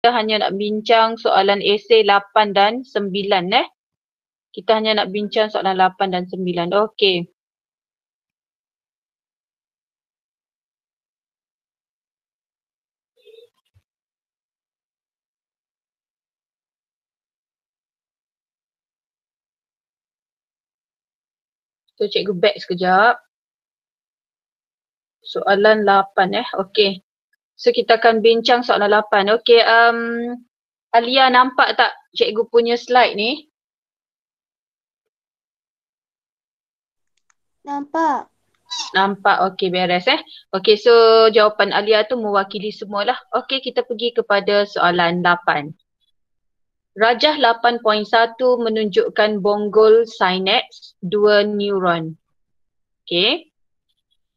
kita hanya nak bincang soalan esei 8 dan 9 eh. Kita hanya nak bincang soalan 8 dan 9. Okey. So cikgu back sekejap. Soalan 8 eh. Okey. So kita akan bincang soalan 8. Okey, um, Alia nampak tak cikgu punya slide ni? Nampak. Nampak, okey beres eh. Okey, so jawapan Alia tu mewakili semualah. Okey, kita pergi kepada soalan 8. Rajah 8.1 menunjukkan bonggol sinaps dua neuron. Okay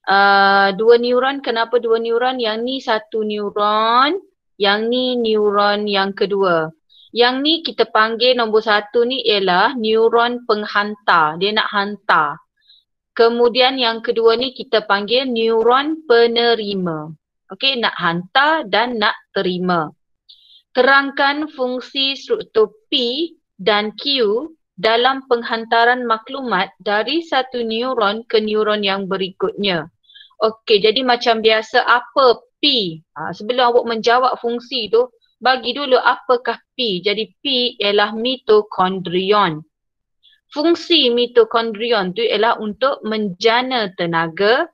uh, dua neuron kenapa dua neuron yang ni satu neuron yang ni neuron yang kedua yang ni kita panggil nombor satu ni ialah neuron penghantar dia nak hantar kemudian yang kedua ni kita panggil neuron penerima okey nak hantar dan nak terima terangkan fungsi struktur P dan Q dalam penghantaran maklumat dari satu neuron ke neuron yang berikutnya. Okey, jadi macam biasa apa P? Ha, sebelum awak menjawab fungsi tu, bagi dulu apakah P. Jadi P ialah mitokondrion. Fungsi mitokondrion tu ialah untuk menjana tenaga.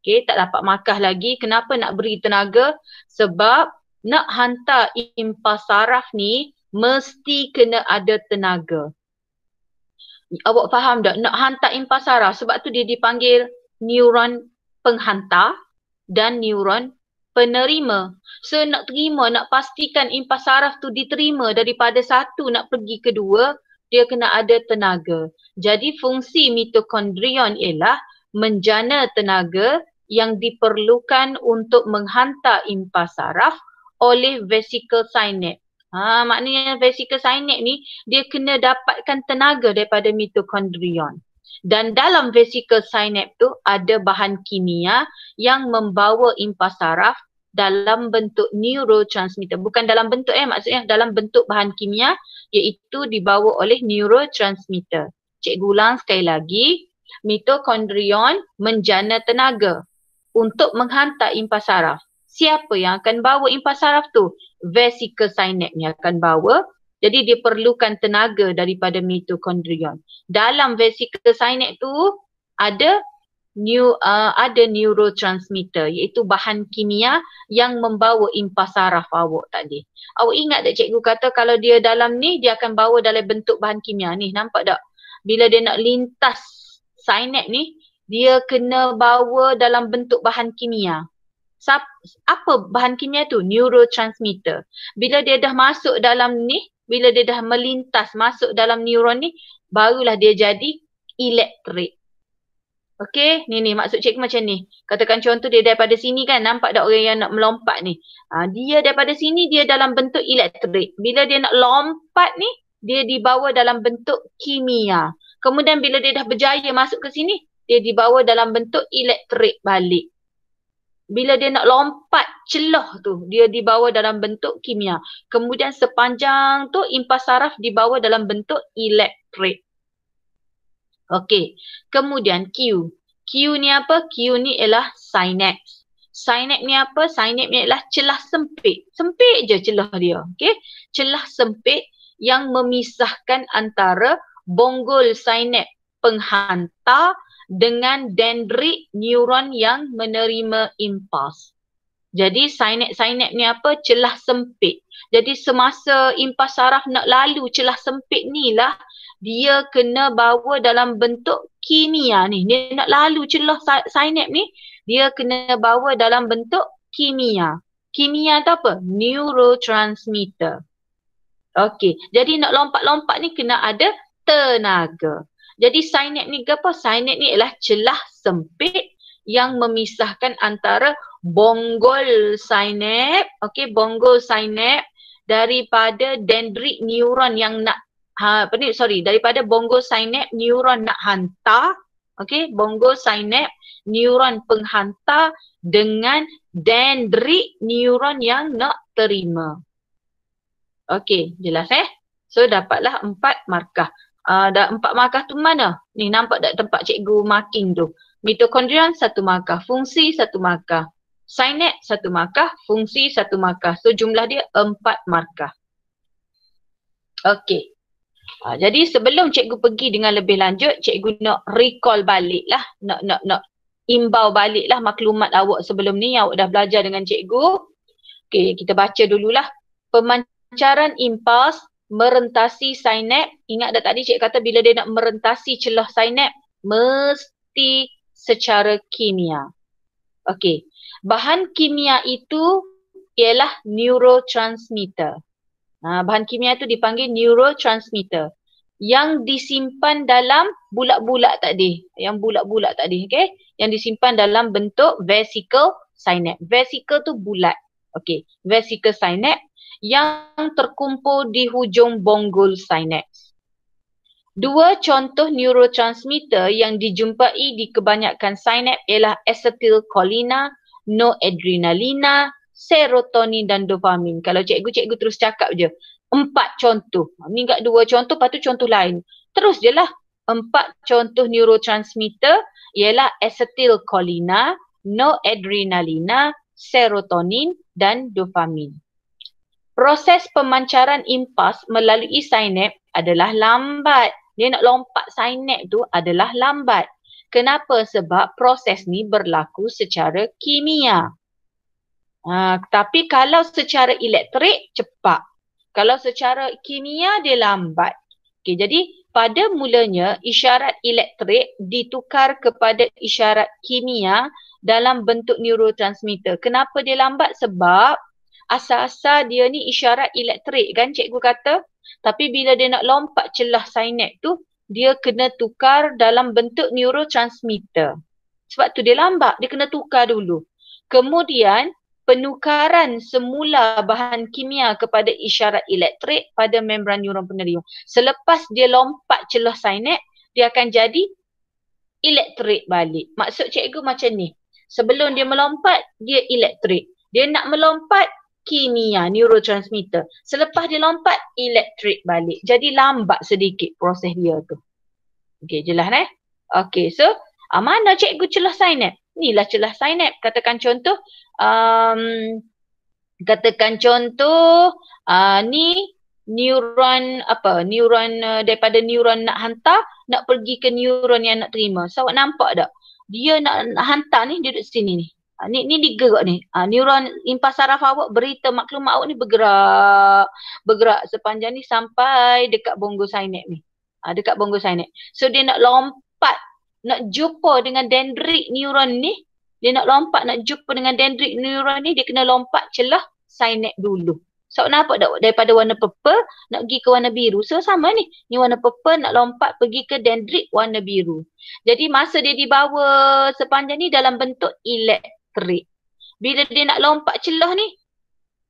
Okey, tak dapat makah lagi. Kenapa nak beri tenaga? Sebab nak hantar impas saraf ni mesti kena ada tenaga. Awak faham tak? Nak hantar impas saraf sebab tu dia dipanggil neuron penghantar dan neuron penerima. So nak terima, nak pastikan impas saraf tu diterima daripada satu nak pergi ke dua, dia kena ada tenaga. Jadi fungsi mitokondrion ialah menjana tenaga yang diperlukan untuk menghantar impas saraf oleh vesikel sinap. Ha, maknanya vesikel sinap ni dia kena dapatkan tenaga daripada mitokondrion dan dalam vesikel sinap tu ada bahan kimia yang membawa impas saraf dalam bentuk neurotransmitter bukan dalam bentuk eh maksudnya dalam bentuk bahan kimia iaitu dibawa oleh neurotransmitter cikgu ulang sekali lagi mitokondrion menjana tenaga untuk menghantar impas saraf siapa yang akan bawa impas saraf tu vesikel sinapnya akan bawa jadi diperlukan tenaga daripada mitokondrion. Dalam vesikel sinap tu ada new uh, ada neurotransmitter iaitu bahan kimia yang membawa impas saraf awak tadi. Awak ingat tak cikgu kata kalau dia dalam ni dia akan bawa dalam bentuk bahan kimia ni nampak tak? Bila dia nak lintas sinap ni dia kena bawa dalam bentuk bahan kimia. Apa bahan kimia tu? Neurotransmitter. Bila dia dah masuk dalam ni, bila dia dah melintas masuk dalam neuron ni barulah dia jadi elektrik. Okey, ni ni maksud cikgu macam ni. Katakan contoh dia daripada sini kan nampak tak orang yang nak melompat ni. Ha, dia daripada sini dia dalam bentuk elektrik. Bila dia nak lompat ni dia dibawa dalam bentuk kimia. Kemudian bila dia dah berjaya masuk ke sini dia dibawa dalam bentuk elektrik balik bila dia nak lompat celah tu dia dibawa dalam bentuk kimia kemudian sepanjang tu impas saraf dibawa dalam bentuk elektrik okey kemudian q q ni apa q ni ialah sinaps. synapse ni apa synapse ni ialah celah sempit sempit je celah dia Okay. celah sempit yang memisahkan antara bonggol sinap penghantar dengan dendrit neuron yang menerima impuls. Jadi sinap-sinap ni apa? Celah sempit. Jadi semasa impuls saraf nak lalu celah sempit ni lah dia kena bawa dalam bentuk kimia ni. Dia nak lalu celah sinap ni dia kena bawa dalam bentuk kimia. Kimia tu apa? Neurotransmitter. Okey, jadi nak lompat-lompat ni kena ada tenaga. Jadi sinap ni ke apa? Sinap ni ialah celah sempit yang memisahkan antara bonggol sinap, okey bonggol sinap daripada dendrit neuron yang nak ha, apa ni sorry daripada bonggol sinap neuron nak hantar okey bonggol sinap neuron penghantar dengan dendrit neuron yang nak terima okey jelas eh so dapatlah empat markah Ah, dan empat markah tu mana? Ni nampak tak tempat cikgu marking tu? Mitokondrian satu markah, fungsi satu markah. Sinet satu markah, fungsi satu markah. So jumlah dia empat markah. Okey. Uh, jadi sebelum cikgu pergi dengan lebih lanjut, cikgu nak recall balik lah. Nak, nak, nak imbau balik lah maklumat awak sebelum ni yang awak dah belajar dengan cikgu. Okey, kita baca dululah. Pemancaran impuls merentasi sinap ingat dah tadi cik kata bila dia nak merentasi celah sinap mesti secara kimia okey bahan kimia itu ialah neurotransmitter ha, bahan kimia itu dipanggil neurotransmitter yang disimpan dalam bulat-bulat tadi yang bulat-bulat tadi okey yang disimpan dalam bentuk vesikel sinap vesikel tu bulat okey vesikel sinap yang terkumpul di hujung bonggol sinaps. Dua contoh neurotransmitter yang dijumpai di kebanyakan sinaps ialah acetylcholina, noadrenalina, serotonin dan dopamin. Kalau cikgu-cikgu terus cakap je, empat contoh. Ini enggak dua contoh, lepas tu contoh lain. Terus je lah. Empat contoh neurotransmitter ialah acetylcholina, noadrenalina, serotonin dan dopamin proses pemancaran impas melalui sinap adalah lambat. Dia nak lompat sinap tu adalah lambat. Kenapa? Sebab proses ni berlaku secara kimia. Ha, tapi kalau secara elektrik, cepat. Kalau secara kimia, dia lambat. Okay, jadi pada mulanya isyarat elektrik ditukar kepada isyarat kimia dalam bentuk neurotransmitter. Kenapa dia lambat? Sebab asal-asal dia ni isyarat elektrik kan cikgu kata. Tapi bila dia nak lompat celah sinap tu, dia kena tukar dalam bentuk neurotransmitter. Sebab tu dia lambat, dia kena tukar dulu. Kemudian penukaran semula bahan kimia kepada isyarat elektrik pada membran neuron penerima. Selepas dia lompat celah sinap, dia akan jadi elektrik balik. Maksud cikgu macam ni. Sebelum dia melompat, dia elektrik. Dia nak melompat, kimia, neurotransmitter. Selepas dia lompat, elektrik balik. Jadi lambat sedikit proses dia tu. Okey, jelas eh? Okey, so uh, mana cikgu celah sinap? Inilah celah sinap. Katakan contoh, um, katakan contoh uh, ni neuron apa neuron uh, daripada neuron nak hantar nak pergi ke neuron yang nak terima. So awak nampak tak? Dia nak, nak hantar ni dia duduk sini ni. Ha, ni ni digerak ni. Ha, neuron impas saraf awak berita maklumat awak ni bergerak. Bergerak sepanjang ni sampai dekat bonggo sinek ni. Ha, dekat bonggo sinek. So dia nak lompat nak jumpa dengan dendrit neuron ni. Dia nak lompat nak jumpa dengan dendrit neuron ni dia kena lompat celah sinek dulu. So kenapa tak daripada warna purple nak pergi ke warna biru. So sama ni. Ni warna purple nak lompat pergi ke dendrit warna biru. Jadi masa dia dibawa sepanjang ni dalam bentuk elektron Trick. Bila dia nak lompat celah ni,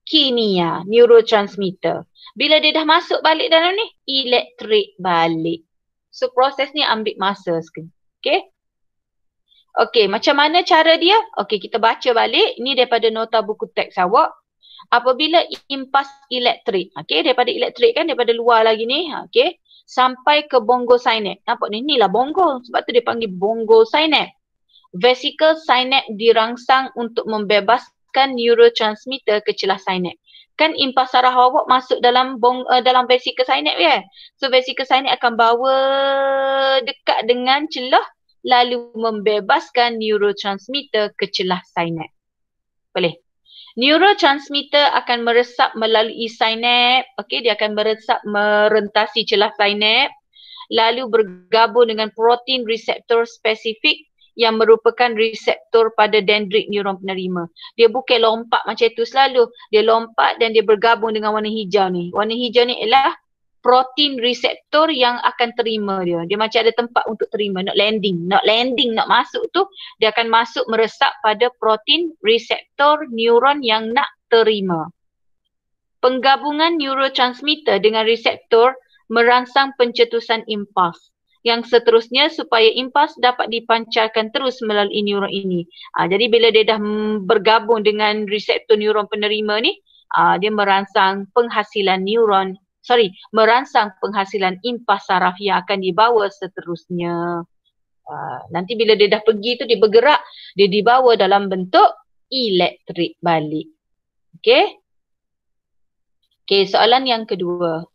kimia, ya, neurotransmitter. Bila dia dah masuk balik dalam ni, elektrik balik. So proses ni ambil masa sekali. Okay. Okay, macam mana cara dia? Okay, kita baca balik. Ini daripada nota buku teks awak. Apabila impas elektrik, okay, daripada elektrik kan, daripada luar lagi ni, okay, sampai ke bonggol sinek. Nampak ni? Inilah bonggol. Sebab tu dia panggil bongo sinek vesikel sinap dirangsang untuk membebaskan neurotransmitter ke celah sinap. Kan impas saraf awak masuk dalam bong, uh, dalam vesikel sinap ya. Yeah? So vesikel sinap akan bawa dekat dengan celah lalu membebaskan neurotransmitter ke celah sinap. Boleh. Neurotransmitter akan meresap melalui sinap. Okey, dia akan meresap merentasi celah sinap lalu bergabung dengan protein reseptor spesifik yang merupakan reseptor pada dendrit neuron penerima. Dia bukan lompat macam itu selalu. Dia lompat dan dia bergabung dengan warna hijau ni. Warna hijau ni ialah protein reseptor yang akan terima dia. Dia macam ada tempat untuk terima, not landing. Not landing, nak masuk tu, dia akan masuk meresap pada protein reseptor neuron yang nak terima. Penggabungan neurotransmitter dengan reseptor merangsang pencetusan impuls yang seterusnya supaya impas dapat dipancarkan terus melalui neuron ini. Ha, jadi bila dia dah bergabung dengan reseptor neuron penerima ni, ha, dia merangsang penghasilan neuron, sorry, merangsang penghasilan impas saraf yang akan dibawa seterusnya. Ha, nanti bila dia dah pergi tu dia bergerak, dia dibawa dalam bentuk elektrik balik. Okay? Okay, soalan yang kedua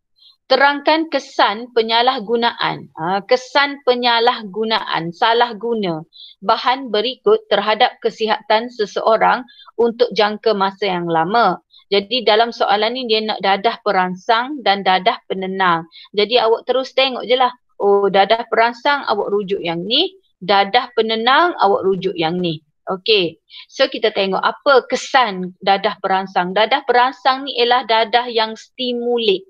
terangkan kesan penyalahgunaan ha, kesan penyalahgunaan salah guna bahan berikut terhadap kesihatan seseorang untuk jangka masa yang lama jadi dalam soalan ni dia nak dadah perangsang dan dadah penenang jadi awak terus tengok je lah oh dadah perangsang awak rujuk yang ni dadah penenang awak rujuk yang ni Okay, So kita tengok apa kesan dadah perangsang. Dadah perangsang ni ialah dadah yang stimulate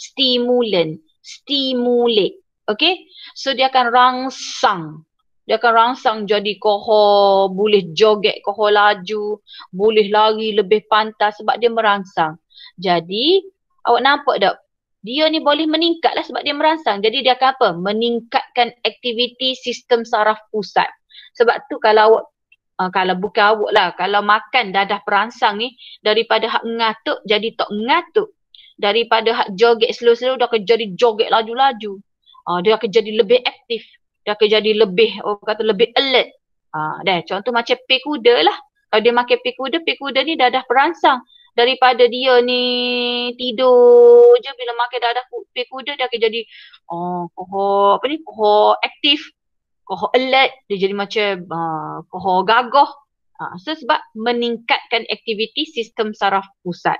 stimulan, stimulate. Okay, so dia akan rangsang. Dia akan rangsang jadi koho, boleh joget koho laju, boleh lari lebih pantas sebab dia merangsang. Jadi, awak nampak tak? Dia ni boleh meningkat lah sebab dia merangsang. Jadi dia akan apa? Meningkatkan aktiviti sistem saraf pusat. Sebab tu kalau awak Uh, kalau bukan awak lah, kalau makan dadah perangsang ni daripada hak mengatuk jadi tak mengatuk daripada ha- joget slow-slow dah kerja jadi joget laju-laju. Uh, dia akan jadi lebih aktif. Dia akan jadi lebih, orang kata lebih alert. Uh, dah, contoh macam pek kuda lah. Kalau dia makan pek kuda, pek kuda ni dah dah perangsang. Daripada dia ni tidur je bila makan dah dah pek kuda, dia akan jadi oh, uh, kohor, apa ni, kohor aktif. Kohor alert. Dia jadi macam uh, kohor gagah. Uh, so sebab meningkatkan aktiviti sistem saraf pusat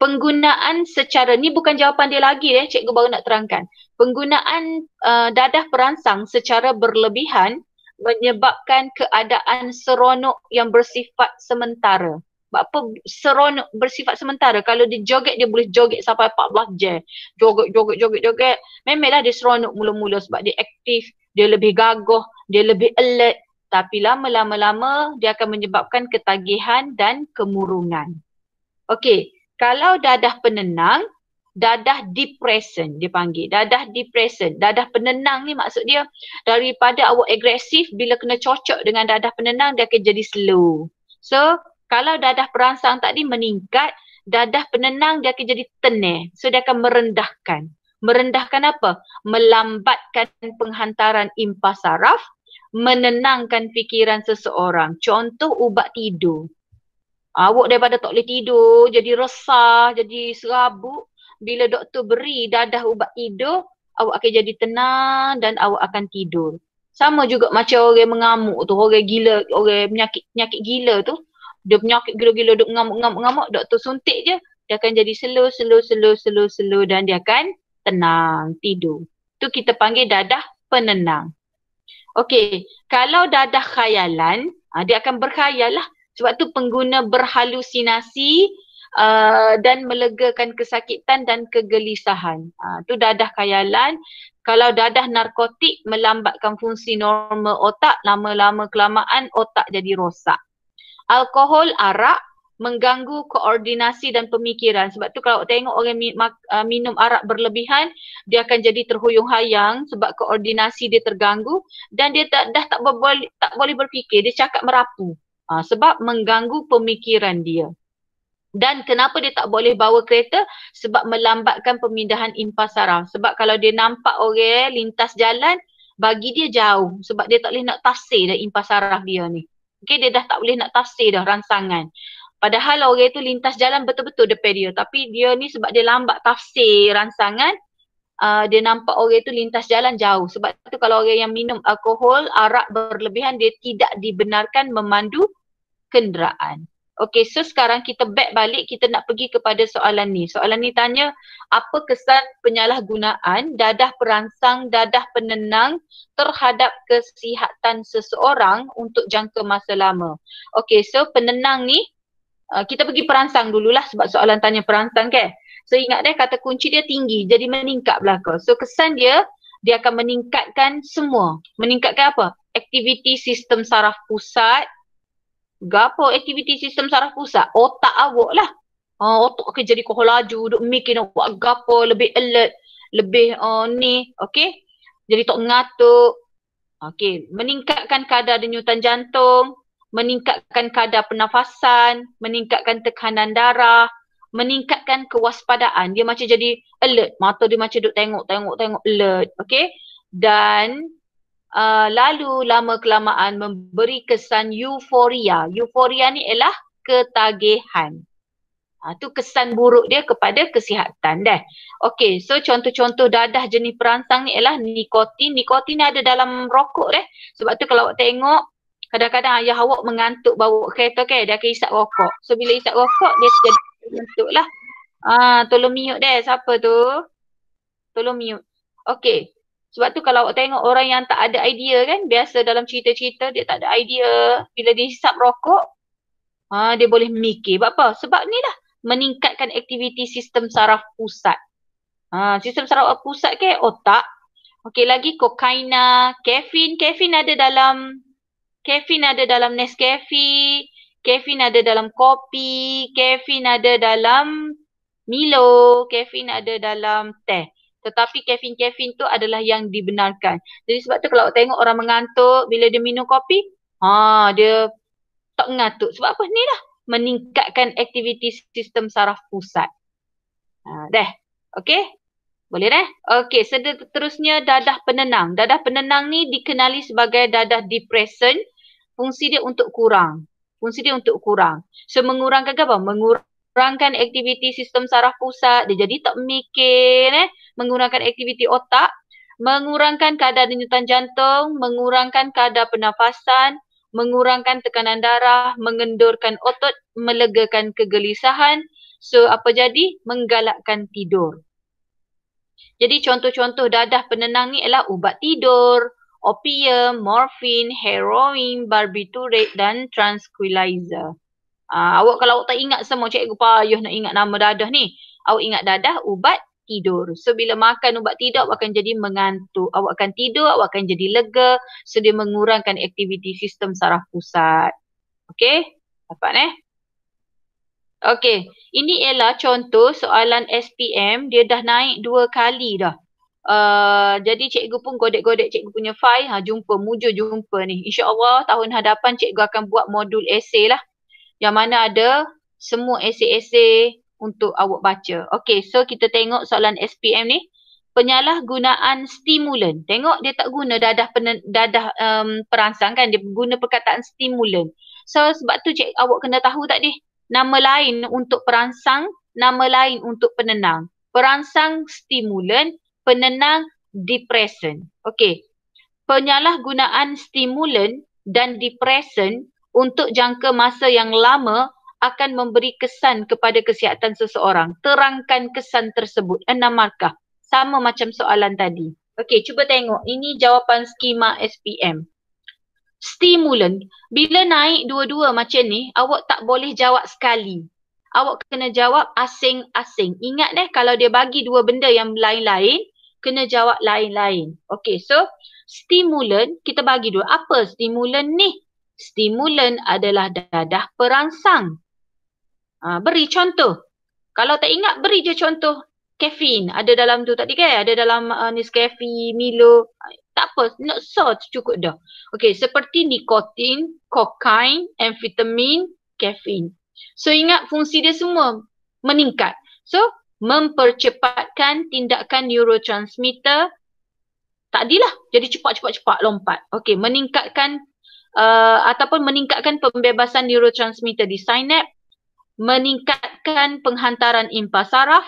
penggunaan secara ni bukan jawapan dia lagi ya eh, cikgu baru nak terangkan penggunaan uh, dadah perangsang secara berlebihan menyebabkan keadaan seronok yang bersifat sementara apa seronok bersifat sementara kalau dia joget dia boleh joget sampai 14 jam, joget joget joget joget memanglah dia seronok mula-mula sebab dia aktif dia lebih gagah dia lebih alert tapi lama-lama-lama dia akan menyebabkan ketagihan dan kemurungan okey kalau dadah penenang dadah depression dipanggil. dadah depression dadah penenang ni maksud dia daripada awak agresif bila kena cocok dengan dadah penenang dia akan jadi slow so kalau dadah perangsang tadi meningkat dadah penenang dia akan jadi tenang so dia akan merendahkan merendahkan apa melambatkan penghantaran impas saraf menenangkan fikiran seseorang contoh ubat tidur Awak daripada tak boleh tidur, jadi resah, jadi serabut. Bila doktor beri dadah ubat tidur, awak akan jadi tenang dan awak akan tidur. Sama juga macam orang mengamuk tu, orang gila, orang penyakit penyakit gila tu. Dia penyakit gila-gila, dia mengamuk-ngamuk, doktor suntik je. Dia akan jadi slow, slow, slow, slow, slow dan dia akan tenang, tidur. Tu kita panggil dadah penenang. Okey, kalau dadah khayalan, ah, dia akan berkhayal lah. Sebab tu pengguna berhalusinasi Uh, dan melegakan kesakitan dan kegelisahan. Itu uh, dadah khayalan. Kalau dadah narkotik melambatkan fungsi normal otak, lama-lama kelamaan otak jadi rosak. Alkohol, arak mengganggu koordinasi dan pemikiran. Sebab tu kalau tengok orang uh, minum arak berlebihan, dia akan jadi terhuyung-hayang sebab koordinasi dia terganggu dan dia tak, dah tak, boleh tak boleh berfikir. Dia cakap merapu. Ha, sebab mengganggu pemikiran dia. Dan kenapa dia tak boleh bawa kereta? Sebab melambatkan pemindahan impas saraf. Sebab kalau dia nampak orang eh, lintas jalan, bagi dia jauh. Sebab dia tak boleh nak tasir dah impas saraf dia ni. Okay, dia dah tak boleh nak tasir dah rangsangan. Padahal orang itu lintas jalan betul-betul depan dia. Tapi dia ni sebab dia lambat tafsir rangsangan, uh, dia nampak orang itu lintas jalan jauh. Sebab tu kalau orang yang minum alkohol, arak berlebihan, dia tidak dibenarkan memandu kenderaan. Okey, so sekarang kita back balik, kita nak pergi kepada soalan ni. Soalan ni tanya, apa kesan penyalahgunaan dadah perangsang, dadah penenang terhadap kesihatan seseorang untuk jangka masa lama? Okey, so penenang ni, uh, kita pergi perangsang dululah sebab soalan tanya perangsang kan? So ingat deh kata kunci dia tinggi, jadi meningkat belakang. So kesan dia, dia akan meningkatkan semua. Meningkatkan apa? Aktiviti sistem saraf pusat, gapo aktiviti sistem saraf pusat otak awak lah uh, otak akan jadi kau laju duk mikir nak buat gapo lebih alert lebih uh, ni okey jadi tak ngatuk okey meningkatkan kadar denyutan jantung meningkatkan kadar pernafasan meningkatkan tekanan darah meningkatkan kewaspadaan dia macam jadi alert mata dia macam duduk tengok tengok tengok alert okey dan uh, lalu lama kelamaan memberi kesan euforia. Euforia ni ialah ketagihan. Ha, kesan buruk dia kepada kesihatan dah. Okey, so contoh-contoh dadah jenis perangsang ni ialah nikotin. Nikotin ni ada dalam rokok dah. Sebab tu kalau awak tengok, kadang-kadang ayah awak mengantuk bau kereta ke, dia akan isap rokok. So bila isap rokok, dia jadi mengantuk lah. Ha, tolong mute dah, siapa tu? Tolong mute. Okey, sebab tu kalau awak tengok orang yang tak ada idea kan, biasa dalam cerita-cerita dia tak ada idea. Bila dia hisap rokok, ha, dia boleh mikir. Sebab apa? Sebab ni lah meningkatkan aktiviti sistem saraf pusat. Ha, sistem saraf pusat ke otak. Okey lagi kokaina, kafein. Kafein ada dalam kafein ada dalam Nescafe, kafein ada dalam kopi, kafein ada dalam Milo, kafein ada dalam teh tetapi kafein-kafein tu adalah yang dibenarkan. Jadi sebab tu kalau tengok orang mengantuk bila dia minum kopi, ha dia tak mengantuk. Sebab apa? Ni lah meningkatkan aktiviti sistem saraf pusat. Ha dah. Okey. Boleh eh? Okey, seterusnya dadah penenang. Dadah penenang ni dikenali sebagai dadah depresen. Fungsi dia untuk kurang. Fungsi dia untuk kurang. So mengurangkan apa? Mengurangkan kurangkan aktiviti sistem saraf pusat, dia jadi tak mikir eh, menggunakan aktiviti otak, mengurangkan kadar denyutan jantung, mengurangkan kadar pernafasan, mengurangkan tekanan darah, mengendurkan otot, melegakan kegelisahan. So apa jadi? Menggalakkan tidur. Jadi contoh-contoh dadah penenang ni ialah ubat tidur, opium, morfin, heroin, barbiturate dan tranquilizer. Uh, awak kalau awak tak ingat semua cikgu payuh nak ingat nama dadah ni. Awak ingat dadah ubat tidur. So bila makan ubat tidur awak akan jadi mengantuk. Awak akan tidur, awak akan jadi lega. So dia mengurangkan aktiviti sistem saraf pusat. Okay? Dapat eh? Okay. Ini ialah contoh soalan SPM. Dia dah naik dua kali dah. Uh, jadi cikgu pun godek-godek cikgu punya file. Ha, jumpa, mujur jumpa ni. InsyaAllah tahun hadapan cikgu akan buat modul essay lah yang mana ada semua esei-esei untuk awak baca. Okay, so kita tengok soalan SPM ni. Penyalahgunaan stimulan. Tengok dia tak guna dadah pen, dadah um, perangsang kan. Dia guna perkataan stimulan. So sebab tu cik awak kena tahu tak dia? Nama lain untuk perangsang, nama lain untuk penenang. Perangsang stimulan, penenang depresen. Okay. Penyalahgunaan stimulan dan depresen untuk jangka masa yang lama akan memberi kesan kepada kesihatan seseorang. Terangkan kesan tersebut. Enam markah. Sama macam soalan tadi. Okey, cuba tengok. Ini jawapan skema SPM. Stimulan. Bila naik dua-dua macam ni, awak tak boleh jawab sekali. Awak kena jawab asing-asing. Ingat eh, kalau dia bagi dua benda yang lain-lain, kena jawab lain-lain. Okey, so stimulan kita bagi dua. Apa stimulan ni? stimulan adalah dadah perangsang. Ha, beri contoh. Kalau tak ingat, beri je contoh. Kafein ada dalam tu tadi kan? Ada dalam uh, Nescafe, Milo. Tak apa, not salt cukup dah. Okay, seperti nikotin, kokain, amfetamin, kafein. So ingat fungsi dia semua meningkat. So mempercepatkan tindakan neurotransmitter Tak tadilah jadi cepat-cepat-cepat lompat. Okay, meningkatkan uh, ataupun meningkatkan pembebasan neurotransmitter di sinap, meningkatkan penghantaran impas saraf,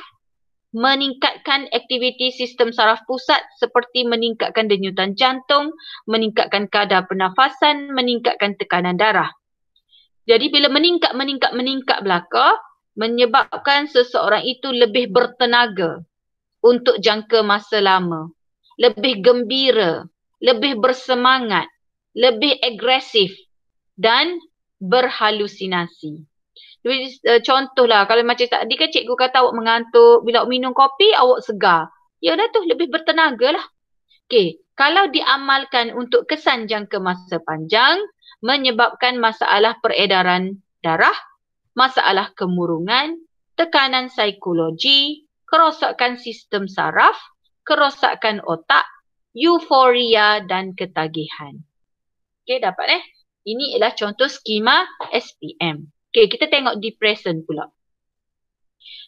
meningkatkan aktiviti sistem saraf pusat seperti meningkatkan denyutan jantung, meningkatkan kadar pernafasan, meningkatkan tekanan darah. Jadi bila meningkat meningkat meningkat belaka menyebabkan seseorang itu lebih bertenaga untuk jangka masa lama, lebih gembira, lebih bersemangat, lebih agresif dan berhalusinasi. Jadi, uh, contohlah kalau macam tadi kan cikgu kata awak mengantuk, bila awak minum kopi awak segar. Ya dah tu lebih bertenaga lah. Okay, kalau diamalkan untuk kesan jangka masa panjang menyebabkan masalah peredaran darah, masalah kemurungan, tekanan psikologi, kerosakan sistem saraf, kerosakan otak, euforia dan ketagihan. Okey dapat eh. Ini ialah contoh skema SPM. Okey kita tengok depression pula.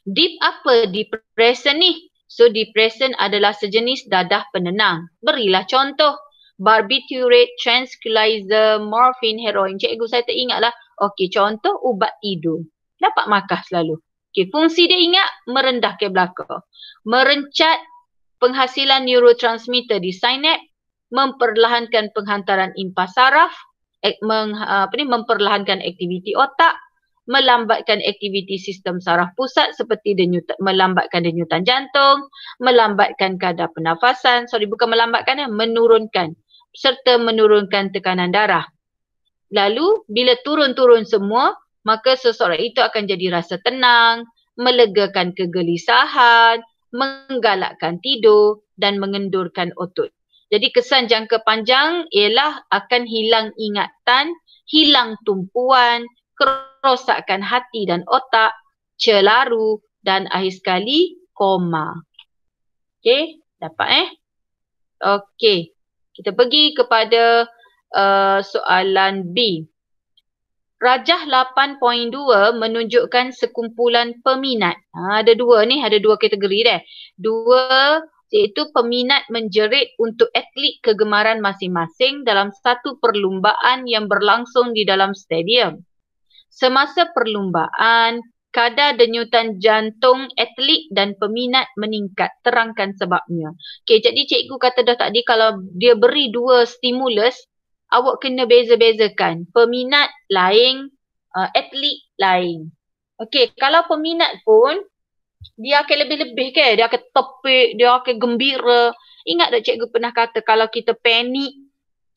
Deep apa depression ni? So depression adalah sejenis dadah penenang. Berilah contoh. Barbiturate, tranquilizer, morphine, heroin. Cikgu saya teringatlah. ingatlah. Okey contoh ubat tidur. Dapat makah selalu. Okey fungsi dia ingat merendah ke belakang. Merencat penghasilan neurotransmitter di sinaps memperlahankan penghantaran impas saraf, meng, ha, memperlahankan aktiviti otak, melambatkan aktiviti sistem saraf pusat seperti denyutan, melambatkan denyutan jantung, melambatkan kadar pernafasan, sorry bukan melambatkan ya, menurunkan serta menurunkan tekanan darah. Lalu bila turun-turun semua, maka seseorang itu akan jadi rasa tenang, melegakan kegelisahan, menggalakkan tidur dan mengendurkan otot. Jadi kesan jangka panjang ialah akan hilang ingatan, hilang tumpuan, kerosakan hati dan otak, celaru dan akhir sekali koma. Okey, dapat eh? Okey. Kita pergi kepada uh, soalan B. Rajah 8.2 menunjukkan sekumpulan peminat. Ha, ada dua ni, ada dua kategori dah. Dua iaitu peminat menjerit untuk atlet kegemaran masing-masing dalam satu perlumbaan yang berlangsung di dalam stadium. Semasa perlumbaan, kadar denyutan jantung atlet dan peminat meningkat. Terangkan sebabnya. Okey, jadi cikgu kata dah tadi kalau dia beri dua stimulus, awak kena beza-bezakan. Peminat lain, uh, atlet lain. Okey, kalau peminat pun dia akan lebih-lebih ke kan? dia akan topik dia akan gembira ingat tak cikgu pernah kata kalau kita panik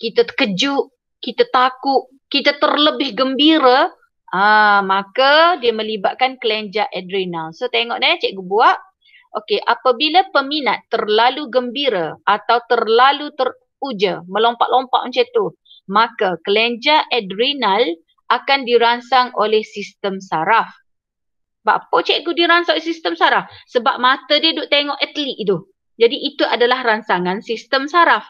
kita terkejut kita takut kita terlebih gembira ah maka dia melibatkan kelenjar adrenal so tengok ni cikgu buat okey apabila peminat terlalu gembira atau terlalu teruja melompat-lompat macam tu maka kelenjar adrenal akan dirangsang oleh sistem saraf sebab apa cikgu dia sistem saraf? Sebab mata dia duk tengok atlet itu. Jadi itu adalah ransangan sistem saraf.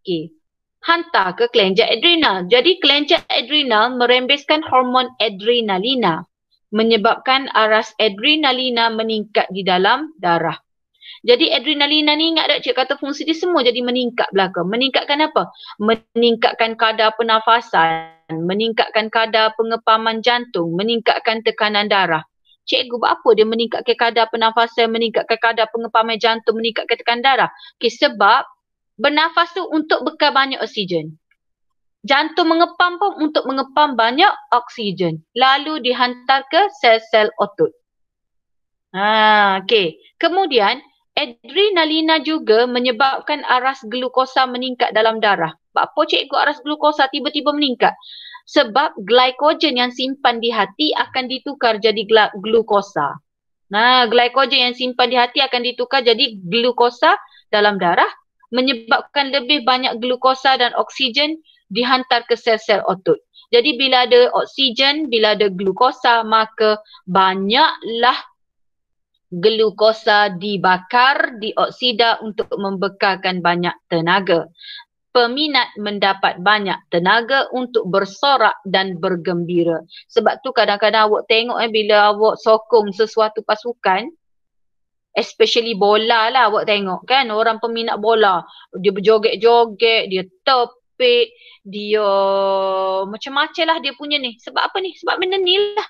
Okey. Hantar ke kelenjar adrenal. Jadi kelenjar adrenal merembeskan hormon adrenalina menyebabkan aras adrenalina meningkat di dalam darah. Jadi adrenalina ni ingat tak cik kata fungsi dia semua jadi meningkat belakang. Meningkatkan apa? Meningkatkan kadar penafasan, meningkatkan kadar pengepaman jantung, meningkatkan tekanan darah cikgu buat apa dia meningkatkan kadar penafasan meningkatkan kadar pengepaman jantung, meningkatkan tekanan darah. Okay, sebab bernafas tu untuk bekal banyak oksigen. Jantung mengepam pun untuk mengepam banyak oksigen. Lalu dihantar ke sel-sel otot. Ha, okay. Kemudian adrenalina juga menyebabkan aras glukosa meningkat dalam darah. Sebab apa cikgu aras glukosa tiba-tiba meningkat? sebab glikogen yang simpan di hati akan ditukar jadi glukosa. Nah, glikogen yang simpan di hati akan ditukar jadi glukosa dalam darah menyebabkan lebih banyak glukosa dan oksigen dihantar ke sel-sel otot. Jadi bila ada oksigen, bila ada glukosa, maka banyaklah glukosa dibakar, dioksida untuk membekalkan banyak tenaga peminat mendapat banyak tenaga untuk bersorak dan bergembira. Sebab tu kadang-kadang awak tengok eh bila awak sokong sesuatu pasukan especially bola lah awak tengok kan orang peminat bola dia berjoget-joget, dia tepik, dia macam-macam lah dia punya ni. Sebab apa ni? Sebab benda ni lah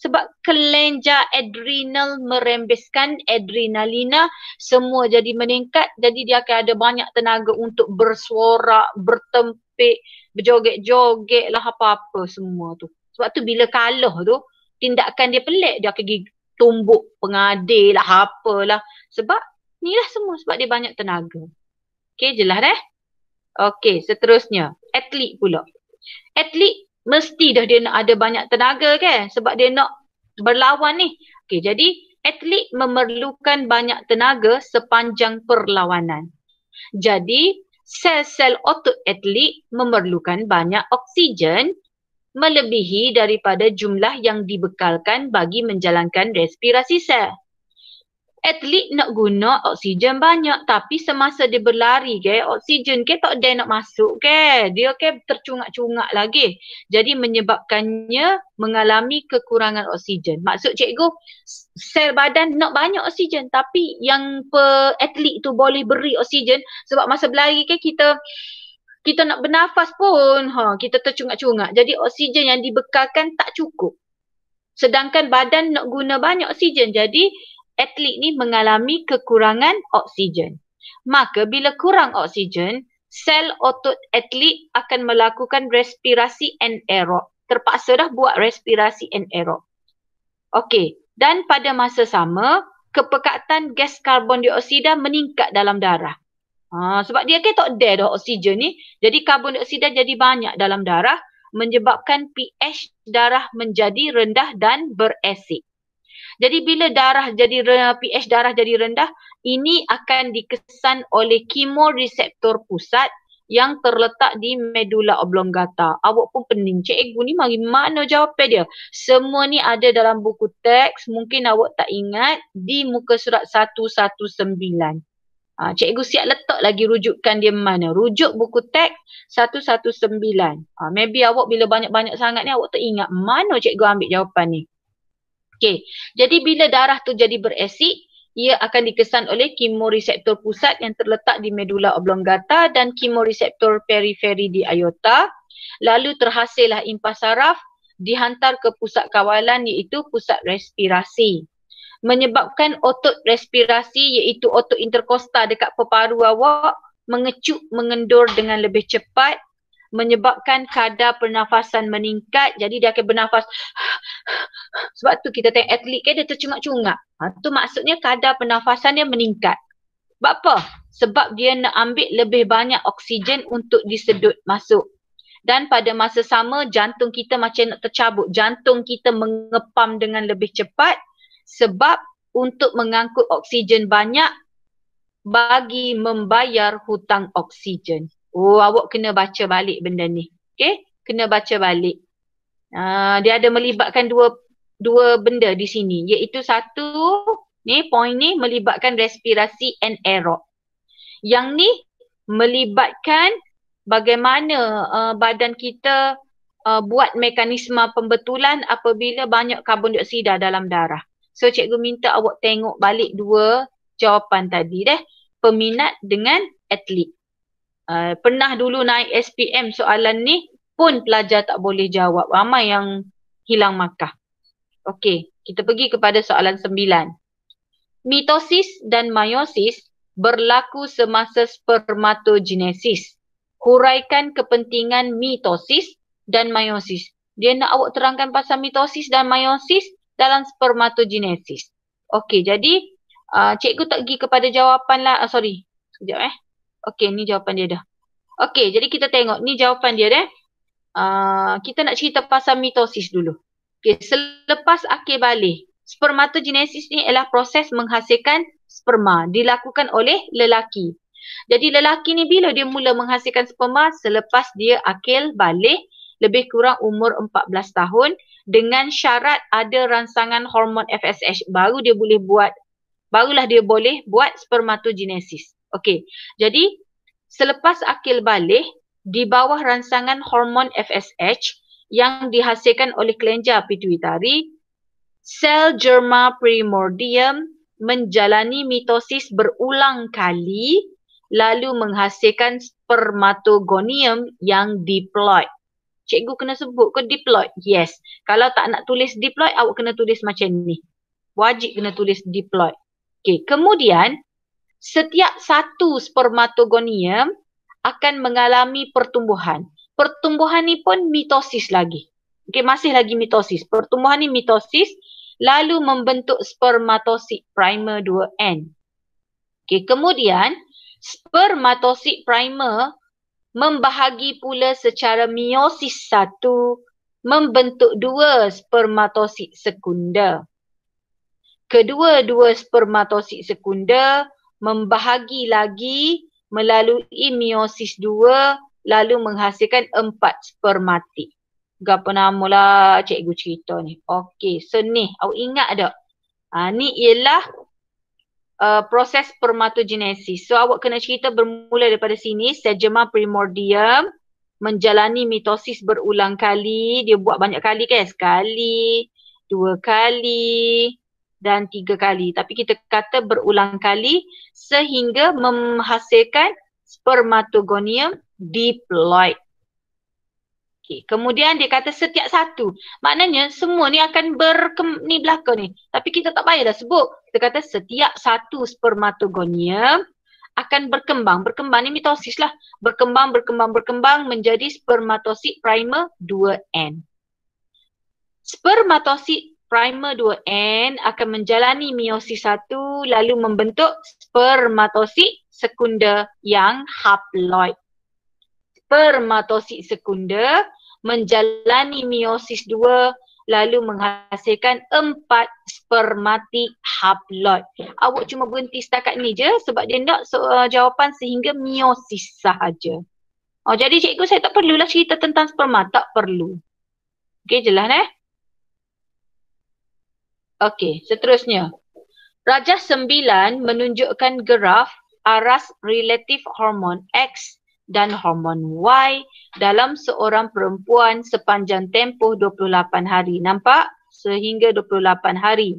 sebab kelenjar adrenal merembeskan adrenalina semua jadi meningkat jadi dia akan ada banyak tenaga untuk bersuara, bertempik, berjoget-joget lah apa-apa semua tu. Sebab tu bila kalah tu tindakan dia pelik dia akan pergi tumbuk pengadil lah apa lah sebab ni lah semua sebab dia banyak tenaga. Okay jelas eh. Okay seterusnya atlet pula. Atlet mesti dah dia nak ada banyak tenaga kan sebab dia nak berlawan ni. Okey jadi atlet memerlukan banyak tenaga sepanjang perlawanan. Jadi sel-sel otot atlet memerlukan banyak oksigen melebihi daripada jumlah yang dibekalkan bagi menjalankan respirasi sel atlet nak guna oksigen banyak tapi semasa dia berlari ke oksigen ke tak ada nak masuk ke dia ke tercungak-cungak lagi jadi menyebabkannya mengalami kekurangan oksigen maksud cikgu sel badan nak banyak oksigen tapi yang per atlet tu boleh beri oksigen sebab masa berlari ke kita kita nak bernafas pun ha kita tercungak-cungak jadi oksigen yang dibekalkan tak cukup sedangkan badan nak guna banyak oksigen jadi atlet ni mengalami kekurangan oksigen. Maka bila kurang oksigen, sel otot atlet akan melakukan respirasi anaerob. Terpaksa dah buat respirasi anaerob. Okey, dan pada masa sama, kepekatan gas karbon dioksida meningkat dalam darah. Ha, sebab dia kata tak ada dah oksigen ni. Jadi karbon dioksida jadi banyak dalam darah menyebabkan pH darah menjadi rendah dan berasid. Jadi bila darah jadi pH darah jadi rendah, ini akan dikesan oleh kemoreseptor pusat yang terletak di medula oblongata. Awak pun pening. Cikgu eh, ni mari mana jawapan dia? Semua ni ada dalam buku teks. Mungkin awak tak ingat di muka surat 119. Ah, ha, cikgu siap letak lagi rujukan dia mana. Rujuk buku teks 119. Ah, ha, maybe awak bila banyak-banyak sangat ni awak tak ingat mana cikgu ambil jawapan ni. Okey. Jadi bila darah tu jadi berasid, ia akan dikesan oleh kemoreseptor pusat yang terletak di medula oblongata dan kemoreseptor periferi di aorta. Lalu terhasillah impas saraf dihantar ke pusat kawalan iaitu pusat respirasi. Menyebabkan otot respirasi iaitu otot interkosta dekat peparu awak mengecup mengendur dengan lebih cepat menyebabkan kadar pernafasan meningkat jadi dia akan bernafas sebab tu kita tengok atlet kan dia tercungak-cungak ha, tu maksudnya kadar pernafasannya meningkat sebab apa? sebab dia nak ambil lebih banyak oksigen untuk disedut masuk dan pada masa sama jantung kita macam nak tercabut jantung kita mengepam dengan lebih cepat sebab untuk mengangkut oksigen banyak bagi membayar hutang oksigen Oh awak kena baca balik benda ni. Okay. Kena baca balik. Uh, dia ada melibatkan dua dua benda di sini. Iaitu satu ni poin ni melibatkan respirasi and aerob. Yang ni melibatkan bagaimana uh, badan kita uh, buat mekanisme pembetulan apabila banyak karbon dioksida dalam darah. So cikgu minta awak tengok balik dua jawapan tadi deh. Peminat dengan atlet. Ah, pernah dulu naik SPM soalan ni pun pelajar tak boleh jawab. Ramai yang hilang markah. Okey, kita pergi kepada soalan sembilan. Mitosis dan meiosis berlaku semasa spermatogenesis. Huraikan kepentingan mitosis dan meiosis. Dia nak awak terangkan pasal mitosis dan meiosis dalam spermatogenesis. Okey, jadi uh, cikgu tak pergi kepada jawapan lah. Uh, sorry, sekejap eh. Okey, ni jawapan dia dah. Okey, jadi kita tengok ni jawapan dia dah. Uh, kita nak cerita pasal mitosis dulu. Okey, selepas akil balik, spermatogenesis ni ialah proses menghasilkan sperma dilakukan oleh lelaki. Jadi lelaki ni bila dia mula menghasilkan sperma selepas dia akil balik lebih kurang umur 14 tahun dengan syarat ada rangsangan hormon FSH baru dia boleh buat barulah dia boleh buat spermatogenesis. Okey. Jadi selepas akil balik di bawah rangsangan hormon FSH yang dihasilkan oleh kelenjar pituitari, sel germa primordium menjalani mitosis berulang kali lalu menghasilkan spermatogonium yang diploid. Cikgu kena sebut ke diploid? Yes. Kalau tak nak tulis diploid, awak kena tulis macam ni. Wajib kena tulis diploid. Okey, Kemudian, setiap satu spermatogonium akan mengalami pertumbuhan. Pertumbuhan ni pun mitosis lagi. Okey, masih lagi mitosis. Pertumbuhan ni mitosis lalu membentuk spermatosit primer 2N. Okey, kemudian spermatosit primer membahagi pula secara meiosis satu membentuk dua spermatosit sekunder. Kedua-dua spermatosit sekunder membahagi lagi melalui meiosis 2 lalu menghasilkan empat spermatik. Gapa nama lah cikgu cerita ni. Okey, so ni awak ingat tak? Ha, ni ialah uh, proses spermatogenesis. So awak kena cerita bermula daripada sini, sejema primordium menjalani mitosis berulang kali, dia buat banyak kali kan? Sekali, dua kali, dan tiga kali. Tapi kita kata berulang kali sehingga menghasilkan spermatogonium diploid. Okay. Kemudian dia kata setiap satu. Maknanya semua ni akan berkem ni belakang ni. Tapi kita tak payahlah sebut. Kita kata setiap satu spermatogonium akan berkembang. Berkembang ni mitosis lah. Berkembang, berkembang, berkembang menjadi spermatosit primer 2N. Spermatosit primer 2N akan menjalani meiosis 1 lalu membentuk spermatosit sekunder yang haploid. Spermatosit sekunder menjalani meiosis 2 lalu menghasilkan empat spermatik haploid. Awak cuma berhenti setakat ni je sebab dia nak so, uh, jawapan sehingga meiosis sahaja. Oh, jadi cikgu saya tak perlulah cerita tentang sperma, tak perlu. Okey jelas eh. Okey, seterusnya. Rajah sembilan menunjukkan graf aras relatif hormon X dan hormon Y dalam seorang perempuan sepanjang tempoh 28 hari. Nampak? Sehingga 28 hari.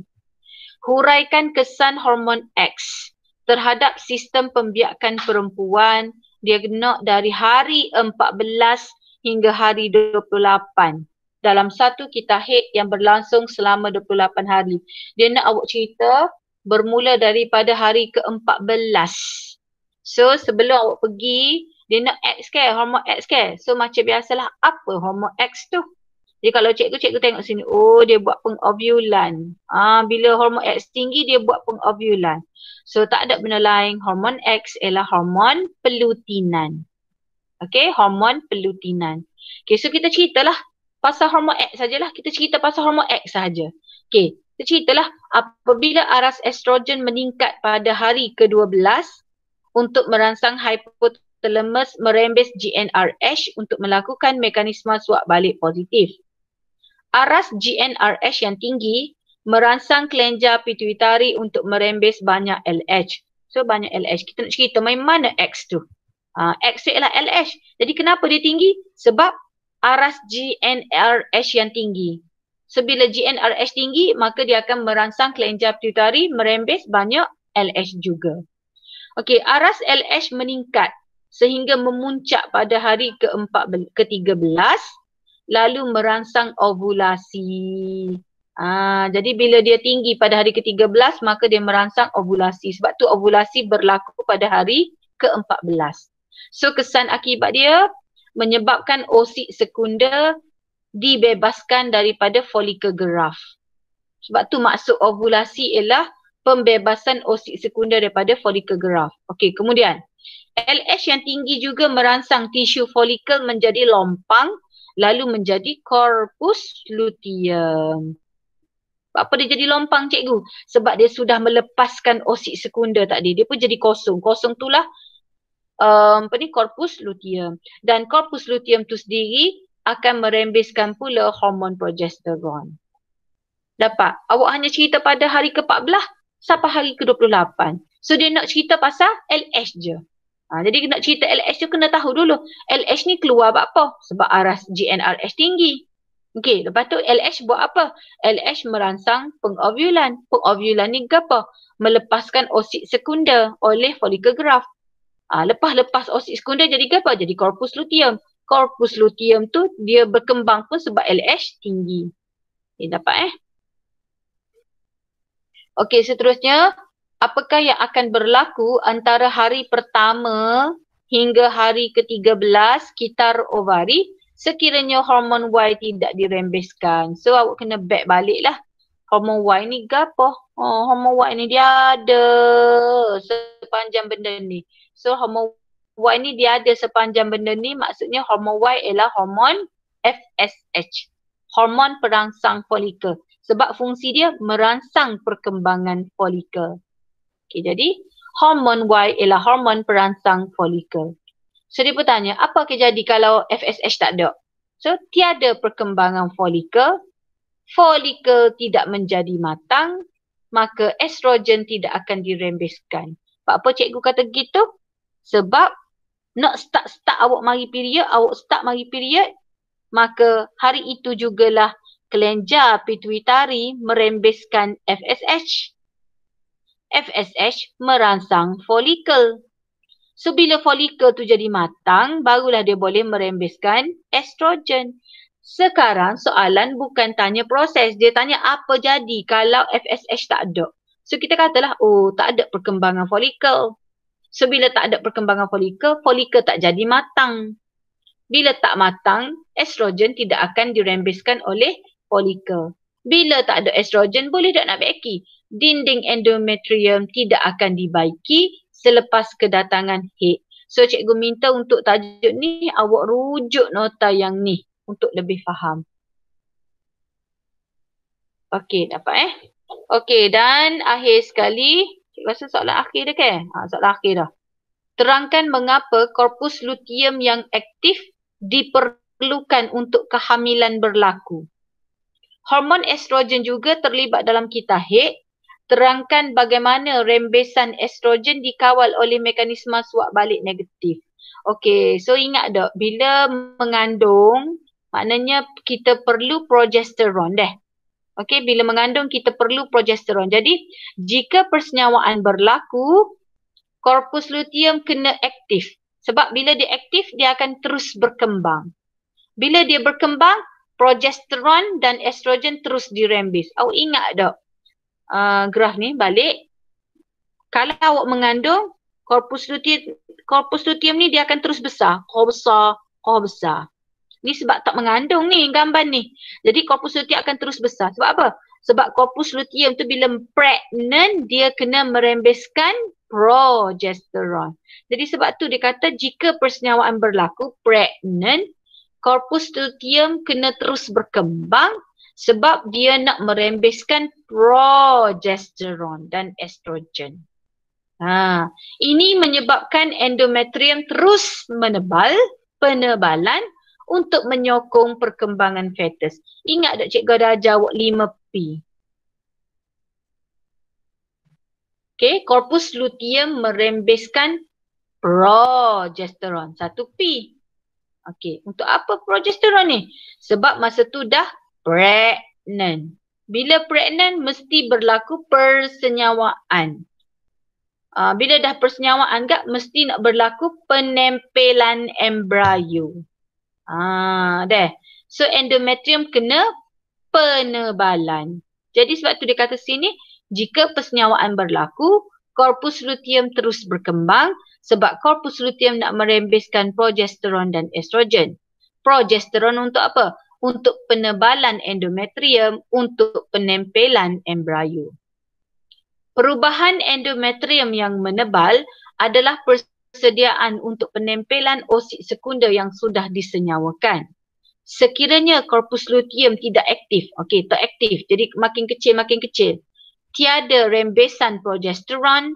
Huraikan kesan hormon X terhadap sistem pembiakan perempuan diagnok dari hari 14 hingga hari dalam satu kita haid yang berlangsung selama 28 hari. Dia nak awak cerita bermula daripada hari ke-14. So sebelum awak pergi, dia nak X ke, hormon X ke. So macam biasalah apa hormon X tu? Jadi kalau cikgu cikgu tengok sini, oh dia buat pengovulan. Ah bila hormon X tinggi dia buat pengovulan. So tak ada benda lain, hormon X ialah hormon pelutinan. Okay, hormon pelutinan. Okay, so kita ceritalah pasal hormon X sajalah. Kita cerita pasal hormon X saja. Okay. Kita ceritalah apabila aras estrogen meningkat pada hari ke-12 untuk merangsang hypothalamus merembes GnRH untuk melakukan mekanisme suap balik positif. Aras GnRH yang tinggi merangsang kelenjar pituitari untuk merembes banyak LH. So banyak LH. Kita nak cerita main mana X tu. Uh, X tu ialah LH. Jadi kenapa dia tinggi? Sebab aras GnRH yang tinggi. Sebila GnRH tinggi, maka dia akan merangsang kelenjar pituitari merembes banyak LH juga. Okey, aras LH meningkat sehingga memuncak pada hari ke-14 ke lalu merangsang ovulasi. Ah, jadi bila dia tinggi pada hari ke-13 maka dia merangsang ovulasi. Sebab tu ovulasi berlaku pada hari ke-14. So kesan akibat dia menyebabkan osit sekunder dibebaskan daripada folikel geraf. Sebab tu maksud ovulasi ialah pembebasan osit sekunder daripada folikel geraf. Okey, kemudian LH yang tinggi juga merangsang tisu folikel menjadi lompang lalu menjadi corpus luteum. Apa dia jadi lompang cikgu? Sebab dia sudah melepaskan osit sekunda tadi. Dia pun jadi kosong. Kosong itulah um, apa ni corpus luteum dan korpus luteum tu sendiri akan merembeskan pula hormon progesteron. Dapat? Awak hanya cerita pada hari ke-14 sampai hari ke-28. So dia nak cerita pasal LH je. Ha, jadi nak cerita LH tu kena tahu dulu. LH ni keluar buat apa? Sebab aras GNRH tinggi. Okey, lepas tu LH buat apa? LH merangsang pengovulan. Pengovulan ni apa? Melepaskan osit sekunder oleh folikograf. Uh, lepas-lepas osid sekunder jadi apa? Jadi korpus luteum. Korpus luteum tu dia berkembang pun sebab LH tinggi. Okay, dapat eh? Okey, seterusnya. Apakah yang akan berlaku antara hari pertama hingga hari ke-13 kitar ovari sekiranya hormon Y tidak dirembeskan? So, awak kena back balik lah. Hormon Y ni gapo? Oh, hormon Y ni dia ada sepanjang benda ni. So hormon Y ni dia ada sepanjang benda ni maksudnya hormon Y ialah hormon FSH. Hormon perangsang folikel. Sebab fungsi dia merangsang perkembangan folikel. Okay, jadi hormon Y ialah hormon perangsang folikel. So dia bertanya apa akan jadi kalau FSH tak ada? So tiada perkembangan folikel. Folikel tidak menjadi matang maka estrogen tidak akan dirembeskan. Sebab apa cikgu kata gitu? Sebab nak start-start awak mari period, awak start mari period, maka hari itu jugalah kelenjar pituitari merembeskan FSH. FSH merangsang folikel. So bila folikel tu jadi matang, barulah dia boleh merembeskan estrogen. Sekarang soalan bukan tanya proses, dia tanya apa jadi kalau FSH tak ada. So kita katalah, oh tak ada perkembangan folikel. So bila tak ada perkembangan folikel, folikel tak jadi matang. Bila tak matang, estrogen tidak akan dirembeskan oleh folikel. Bila tak ada estrogen, boleh tak nak beki. Dinding endometrium tidak akan dibaiki selepas kedatangan head. So cikgu minta untuk tajuk ni, awak rujuk nota yang ni untuk lebih faham. Okey, dapat eh. Okey, dan akhir sekali Cikgu rasa soalan akhir dia kan? Ha, soalan akhir dah. Terangkan mengapa korpus luteum yang aktif diperlukan untuk kehamilan berlaku. Hormon estrogen juga terlibat dalam kita head. Terangkan bagaimana rembesan estrogen dikawal oleh mekanisme suap balik negatif. Okey, so ingat tak bila mengandung maknanya kita perlu progesteron deh. Okey, bila mengandung kita perlu progesteron. Jadi, jika persenyawaan berlaku, korpus luteum kena aktif. Sebab bila dia aktif, dia akan terus berkembang. Bila dia berkembang, progesteron dan estrogen terus dirembis. Awak ingat tak uh, graf ni balik? Kalau awak mengandung, korpus luteum, korpus luteum ni dia akan terus besar. Kau besar, kau besar ni sebab tak mengandung ni gamban ni. Jadi korpus luteum akan terus besar. Sebab apa? Sebab korpus luteum tu bila pregnant dia kena merembeskan progesteron. Jadi sebab tu dia kata jika persenyawaan berlaku pregnant korpus luteum kena terus berkembang sebab dia nak merembeskan progesteron dan estrogen. Ha, ini menyebabkan endometrium terus menebal, penebalan untuk menyokong perkembangan fetus. Ingat tak cikgu dah jawab 5P. Okay, korpus luteum merembeskan progesteron. Satu P. Okay, untuk apa progesteron ni? Sebab masa tu dah pregnant. Bila pregnant, mesti berlaku persenyawaan. Uh, bila dah persenyawaan agak, mesti nak berlaku penempelan embrio. Ah, deh. So endometrium kena penebalan. Jadi sebab tu dia kata sini, jika persenyawaan berlaku, korpus luteum terus berkembang sebab korpus luteum nak merembeskan progesteron dan estrogen. Progesteron untuk apa? Untuk penebalan endometrium, untuk penempelan embrio. Perubahan endometrium yang menebal adalah persenyawaan persediaan untuk penempelan osid sekunder yang sudah disenyawakan. Sekiranya korpus luteum tidak aktif, okey, tak aktif, jadi makin kecil makin kecil. Tiada rembesan progesteron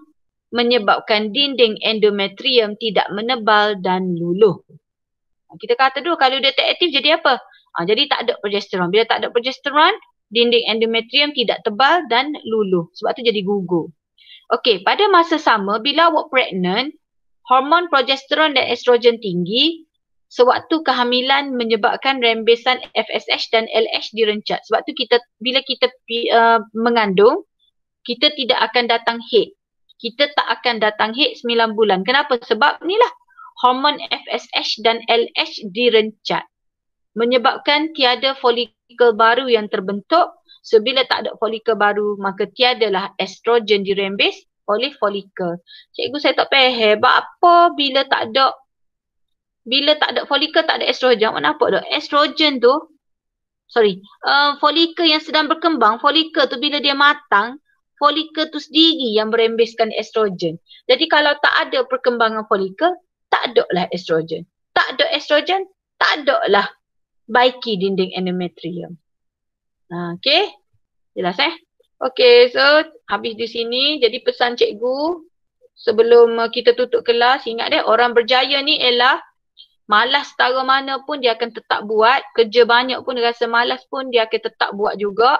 menyebabkan dinding endometrium tidak menebal dan luluh. Kita kata dulu kalau dia tak aktif jadi apa? Ha, jadi tak ada progesteron. Bila tak ada progesteron, dinding endometrium tidak tebal dan luluh. Sebab tu jadi gugur. Okey, pada masa sama bila awak pregnant, hormon progesteron dan estrogen tinggi sewaktu kehamilan menyebabkan rembesan FSH dan LH direncat. Sebab tu kita bila kita uh, mengandung kita tidak akan datang haid. Kita tak akan datang haid sembilan bulan. Kenapa? Sebab ni lah. hormon FSH dan LH direncat. Menyebabkan tiada folikel baru yang terbentuk. So bila tak ada folikel baru maka tiadalah estrogen dirembes oleh folikel. Cikgu saya tak faham. Sebab apa bila tak ada bila tak ada folikel tak ada estrogen. Mana apa dok? Estrogen tu sorry, uh, eh, folikel yang sedang berkembang, folikel tu bila dia matang, folikel tu sendiri yang merembeskan estrogen. Jadi kalau tak ada perkembangan folikel, tak ada lah estrogen. Tak ada estrogen, tak ada lah baiki dinding endometrium. Ha, okay, jelas eh? Okay, so habis di sini. Jadi pesan cikgu sebelum uh, kita tutup kelas, ingat deh orang berjaya ni ialah malas setara mana pun dia akan tetap buat. Kerja banyak pun rasa malas pun dia akan tetap buat juga.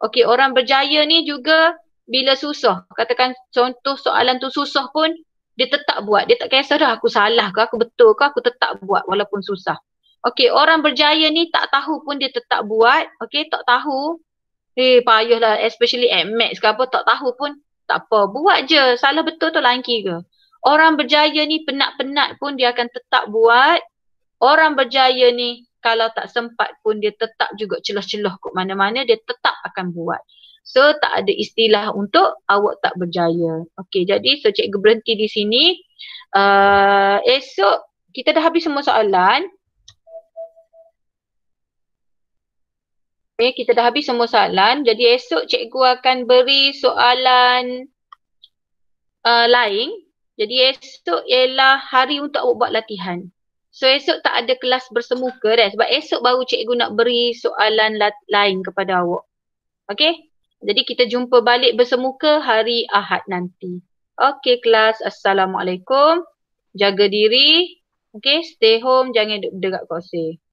Okay, orang berjaya ni juga bila susah. Katakan contoh soalan tu susah pun dia tetap buat. Dia tak kisah dah aku salah ke, aku betul ke, aku tetap buat walaupun susah. Okey, orang berjaya ni tak tahu pun dia tetap buat. Okey, tak tahu Eh payahlah especially at max ke apa tak tahu pun tak apa buat je salah betul tu lain kira. Orang berjaya ni penat-penat pun dia akan tetap buat. Orang berjaya ni kalau tak sempat pun dia tetap juga celah-celah kat mana-mana dia tetap akan buat. So tak ada istilah untuk awak tak berjaya. Okey jadi so cikgu berhenti di sini. Uh, esok kita dah habis semua soalan. Okay, eh, kita dah habis semua soalan. Jadi esok cikgu akan beri soalan uh, lain. Jadi esok ialah hari untuk awak buat latihan. So esok tak ada kelas bersemuka dah sebab esok baru cikgu nak beri soalan la lain kepada awak. Okay? Jadi kita jumpa balik bersemuka hari Ahad nanti. Okay kelas. Assalamualaikum. Jaga diri. Okay? Stay home. Jangan duduk dekat kursi.